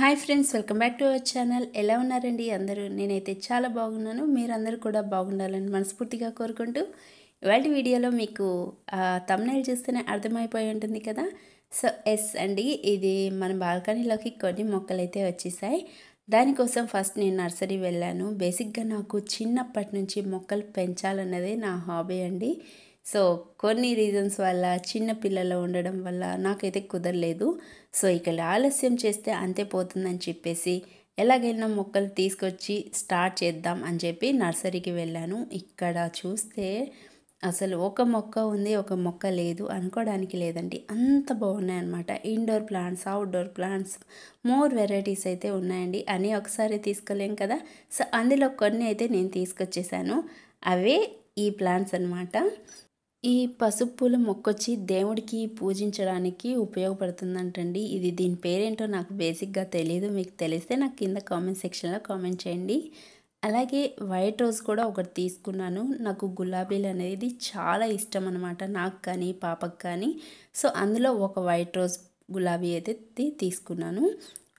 hi friends welcome back to our channel ఎలా ఉన్నారండి అందరూ నేనైతే చాలా బాగున్నాను మీరందరూ కూడా బాగుండాలని మనస్ఫూర్తిగా కోరుకుంటూ ఇవాళ వీడియోలో మీకు తమ్నైల్ చూస్తేనే అర్థమైపోయి ఉంటుంది కదా సో ఎస్ అండి ఇది మన బాల్కనీలోకి కొన్ని మొక్కలు అయితే వచ్చేసాయి దానికోసం ఫస్ట్ నేను నర్సరీ వెళ్ళాను బేసిక్గా నాకు చిన్నప్పటి నుంచి మొక్కలు పెంచాలన్నదే నా హాబీ అండి సో కొన్ని రీజన్స్ వల్ల చిన్న పిల్లలు ఉండడం వల్ల నాకైతే కుదరలేదు సో ఇక్కడ ఆలస్యం చేస్తే అంతే పోతుందని చెప్పేసి ఎలాగైనా మొక్కలు తీసుకొచ్చి స్టార్ట్ చేద్దాం అని చెప్పి నర్సరీకి వెళ్ళాను ఇక్కడ చూస్తే అసలు ఒక మొక్క ఉంది ఒక మొక్క లేదు అనుకోవడానికి లేదండి అంత బాగున్నాయి అనమాట indoor plants outdoor plants more varieties అయితే ఉన్నాయండి అని ఒకసారి తీసుకోలేం కదా సో అందులో కొన్ని అయితే నేను తీసుకొచ్చేసాను అవే ఈ ప్లాంట్స్ అనమాట ఈ పసుపు పూల మొక్కొచ్చి దేవుడికి పూజించడానికి ఉపయోగపడుతుందంటండి ఇది దీని పేరేంటో నాకు బేసిక్గా తెలియదు మీకు తెలిస్తే నాకు కింద కామెంట్ సెక్షన్లో కామెంట్ చేయండి అలాగే వైట్ రోజ్ కూడా ఒకటి తీసుకున్నాను నాకు గులాబీలు అనేది చాలా ఇష్టం అనమాట నాకు కానీ పాపకు కానీ సో అందులో ఒక వైట్ రోజ్ గులాబీ అయితే తీసుకున్నాను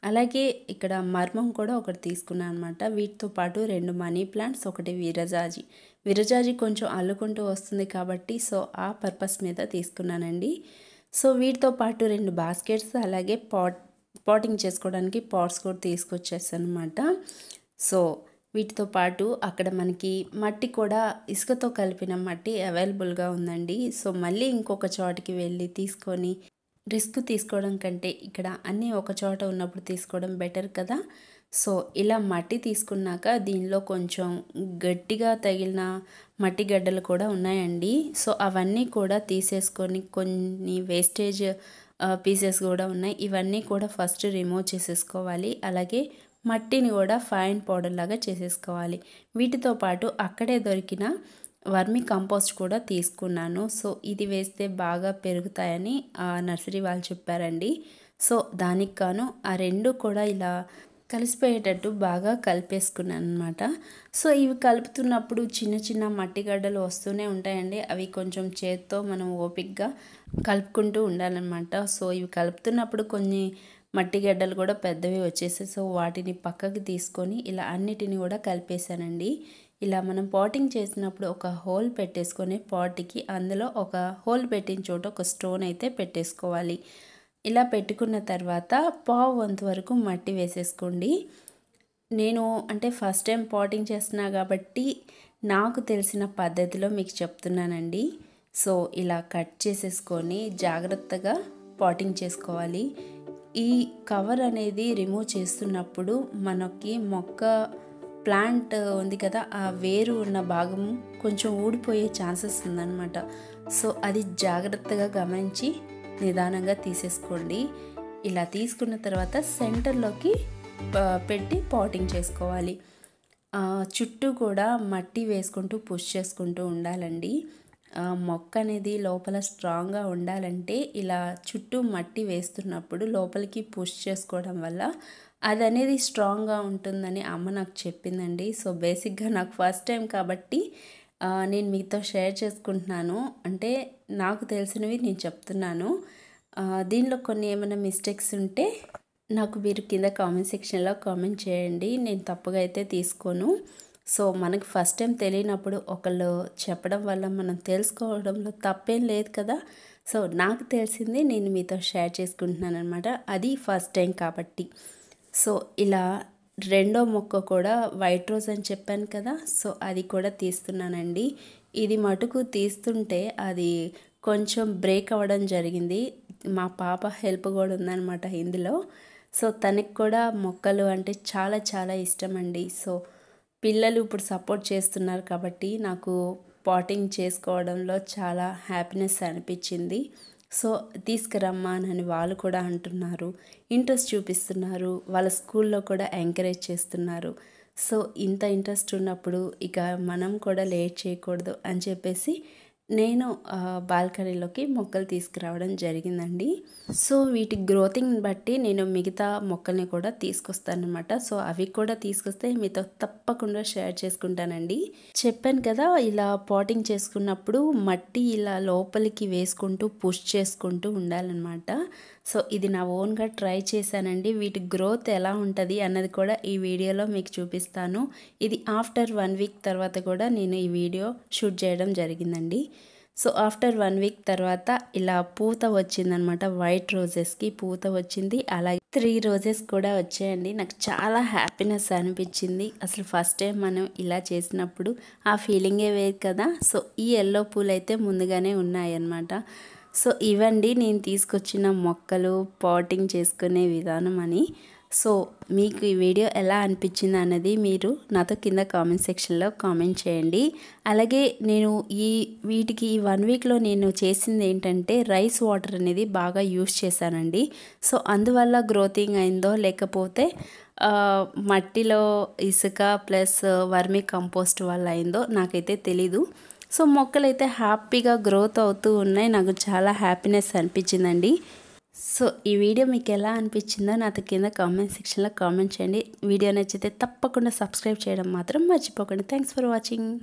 అలాగే ఇక్కడ మర్మం కూడా ఒకటి తీసుకున్నాను అనమాట వీటితో పాటు రెండు మనీ ప్లాంట్స్ ఒకటి విరజాజి విరజాజి కొంచెం అల్లుకుంటూ వస్తుంది కాబట్టి సో ఆ పర్పస్ మీద తీసుకున్నానండి సో వీటితో పాటు రెండు బాస్కెట్స్ అలాగే పాట్ పాటింగ్ చేసుకోవడానికి పాట్స్ కూడా తీసుకొచ్చేసాను అనమాట సో వీటితో పాటు అక్కడ మనకి మట్టి కూడా ఇసుకతో కలిపిన మట్టి అవైలబుల్గా ఉందండి సో మళ్ళీ ఇంకొక చోటికి వెళ్ళి తీసుకొని రిస్క్ తీసుకోవడం కంటే ఇక్కడ అన్నీ ఒక చోట ఉన్నప్పుడు తీసుకోవడం బెటర్ కదా సో ఇలా మట్టి తీసుకున్నాక దీనిలో కొంచెం గట్టిగా తగిలిన మట్టి గడ్డలు కూడా ఉన్నాయండి సో అవన్నీ కూడా తీసేసుకొని కొన్ని వేస్టేజ్ పీసెస్ కూడా ఉన్నాయి ఇవన్నీ కూడా ఫస్ట్ రిమూవ్ చేసేసుకోవాలి అలాగే మట్టిని కూడా ఫైన్ పౌడర్ లాగా చేసేసుకోవాలి వీటితో పాటు అక్కడే దొరికిన వర్మి కంపోస్ట్ కూడా తీసుకున్నాను సో ఇది వేస్తే బాగా పెరుగుతాయని ఆ నర్సరీ వాళ్ళు చెప్పారండి సో దానికి గాను ఆ రెండు కూడా ఇలా కలిసిపోయేటట్టు బాగా కలిపేసుకున్నాను అనమాట సో ఇవి కలుపుతున్నప్పుడు చిన్న చిన్న మట్టి గడ్డలు వస్తూనే ఉంటాయండి అవి కొంచెం చేత్తో మనం ఓపిక్గా కలుపుకుంటూ ఉండాలన్నమాట సో ఇవి కలుపుతున్నప్పుడు కొన్ని మట్టి గడ్డలు కూడా పెద్దవి వచ్చేసాయి సో వాటిని పక్కకి తీసుకొని ఇలా అన్నిటిని కూడా కలిపేశానండి ఇలా మనం పాటింగ్ చేసినప్పుడు ఒక హోల్ పెట్టేసుకొని పాటికి అందులో ఒక హోల్ పెట్టిన చోట ఒక స్టోన్ అయితే పెట్టేసుకోవాలి ఇలా పెట్టుకున్న తర్వాత పావు వంతు వరకు మట్టి వేసేసుకోండి నేను అంటే ఫస్ట్ టైం పాటింగ్ చేస్తున్నా కాబట్టి నాకు తెలిసిన పద్ధతిలో మీకు చెప్తున్నానండి సో ఇలా కట్ చేసేసుకొని జాగ్రత్తగా పాటింగ్ చేసుకోవాలి ఈ కవర్ అనేది రిమూవ్ చేస్తున్నప్పుడు మనకి మొక్క ప్లాంట్ ఉంది కదా ఆ వేరు ఉన్న భాగము కొంచెం ఊడిపోయే ఛాన్సెస్ ఉందన్నమాట సో అది జాగ్రత్తగా గమనించి నిదానంగా తీసేసుకోండి ఇలా తీసుకున్న తర్వాత సెంటర్లోకి పెట్టి పాటింగ్ చేసుకోవాలి చుట్టూ కూడా మట్టి వేసుకుంటూ పుష్ చేసుకుంటూ ఉండాలండి మొక్క అనేది లోపల స్ట్రాంగ్గా ఉండాలంటే ఇలా చుట్టూ మట్టి వేస్తున్నప్పుడు లోపలికి పుష్ చేసుకోవడం వల్ల అది అనేది స్ట్రాంగ్గా ఉంటుందని అమ్మ నాకు చెప్పిందండి సో బేసిక్గా నాకు ఫస్ట్ టైం కాబట్టి నేను మీతో షేర్ చేసుకుంటున్నాను అంటే నాకు తెలిసినవి నేను చెప్తున్నాను దీనిలో కొన్ని ఏమైనా మిస్టేక్స్ ఉంటే నాకు మీరు కింద కామెంట్ సెక్షన్లో కామెంట్ చేయండి నేను తప్పుగా అయితే తీసుకోను సో మనకు ఫస్ట్ టైం తెలియనప్పుడు ఒకళ్ళు చెప్పడం వల్ల మనం తెలుసుకోవడంలో తప్పేం లేదు కదా సో నాకు తెలిసింది నేను మీతో షేర్ చేసుకుంటున్నాను అనమాట అది ఫస్ట్ టైం కాబట్టి సో ఇలా రెండో మొక్క కూడా వైట్ రోజ్ అని చెప్పాను కదా సో అది కూడా తీస్తున్నానండి ఇది మటుకు తీస్తుంటే అది కొంచెం బ్రేక్ అవ్వడం జరిగింది మా పాప హెల్ప్ కూడా ఉందన్నమాట ఇందులో సో తనకి కూడా మొక్కలు అంటే చాలా చాలా ఇష్టం అండి సో పిల్లలు ఇప్పుడు సపోర్ట్ చేస్తున్నారు కాబట్టి నాకు పాటింగ్ చేసుకోవడంలో చాలా హ్యాపీనెస్ అనిపించింది సో అని వాళ్ళు కూడా అంటున్నారు ఇంట్రెస్ట్ చూపిస్తున్నారు వాళ్ళ స్కూల్లో కూడా ఎంకరేజ్ చేస్తున్నారు సో ఇంత ఇంట్రెస్ట్ ఉన్నప్పుడు ఇక మనం కూడా లేట్ చేయకూడదు అని చెప్పేసి నేను బాల్కనీలోకి మొక్కలు తీసుకురావడం జరిగిందండి సో వీటి గ్రోతింగ్ బట్టి నేను మిగతా మొక్కల్ని కూడా తీసుకొస్తాను అనమాట సో అవి కూడా తీసుకొస్తే మీతో తప్పకుండా షేర్ చేసుకుంటానండి చెప్పాను కదా ఇలా పాటింగ్ చేసుకున్నప్పుడు మట్టి ఇలా లోపలికి వేసుకుంటూ పుష్ చేసుకుంటూ ఉండాలన్నమాట సో ఇది నా ఓన్గా ట్రై చేశానండి వీటి గ్రోత్ ఎలా ఉంటుంది అన్నది కూడా ఈ వీడియోలో మీకు చూపిస్తాను ఇది ఆఫ్టర్ వన్ వీక్ తర్వాత కూడా నేను ఈ వీడియో షూట్ చేయడం జరిగిందండి సో ఆఫ్టర్ వన్ వీక్ తర్వాత ఇలా పూత వచ్చిందనమాట వైట్ రోజెస్కి పూత వచ్చింది అలాగే త్రీ రోజెస్ కూడా వచ్చాయండి నాకు చాలా హ్యాపీనెస్ అనిపించింది అసలు ఫస్ట్ టైం మనం ఇలా చేసినప్పుడు ఆ ఫీలింగే వేరు కదా సో ఈ ఎల్లో పూలు అయితే ముందుగానే ఉన్నాయన్నమాట సో ఇవండి నేను తీసుకొచ్చిన మొక్కలు పాటింగ్ చేసుకునే విధానం అని సో మీకు ఈ వీడియో ఎలా అనిపించింది అన్నది మీరు నాతో కింద కామెంట్ సెక్షన్లో కామెంట్ చేయండి అలాగే నేను ఈ వీటికి ఈ వన్ వీక్లో నేను చేసింది ఏంటంటే రైస్ వాటర్ అనేది బాగా యూస్ చేశానండి సో అందువల్ల గ్రోతింగ్ అయిందో లేకపోతే మట్టిలో ఇసుక ప్లస్ వర్మి కంపోస్ట్ వల్ల అయిందో నాకైతే తెలీదు సో మొక్కలైతే హ్యాపీగా గ్రోత్ అవుతూ ఉన్నాయి నాకు చాలా హ్యాపీనెస్ అనిపించిందండి సో ఈ వీడియో మీకు ఎలా అనిపించిందో నాతో కింద కామెంట్ సెక్షన్లో కామెంట్ చేయండి వీడియో నచ్చితే తప్పకుండా సబ్స్క్రైబ్ చేయడం మాత్రం మర్చిపోకండి థ్యాంక్స్ ఫర్ వాచింగ్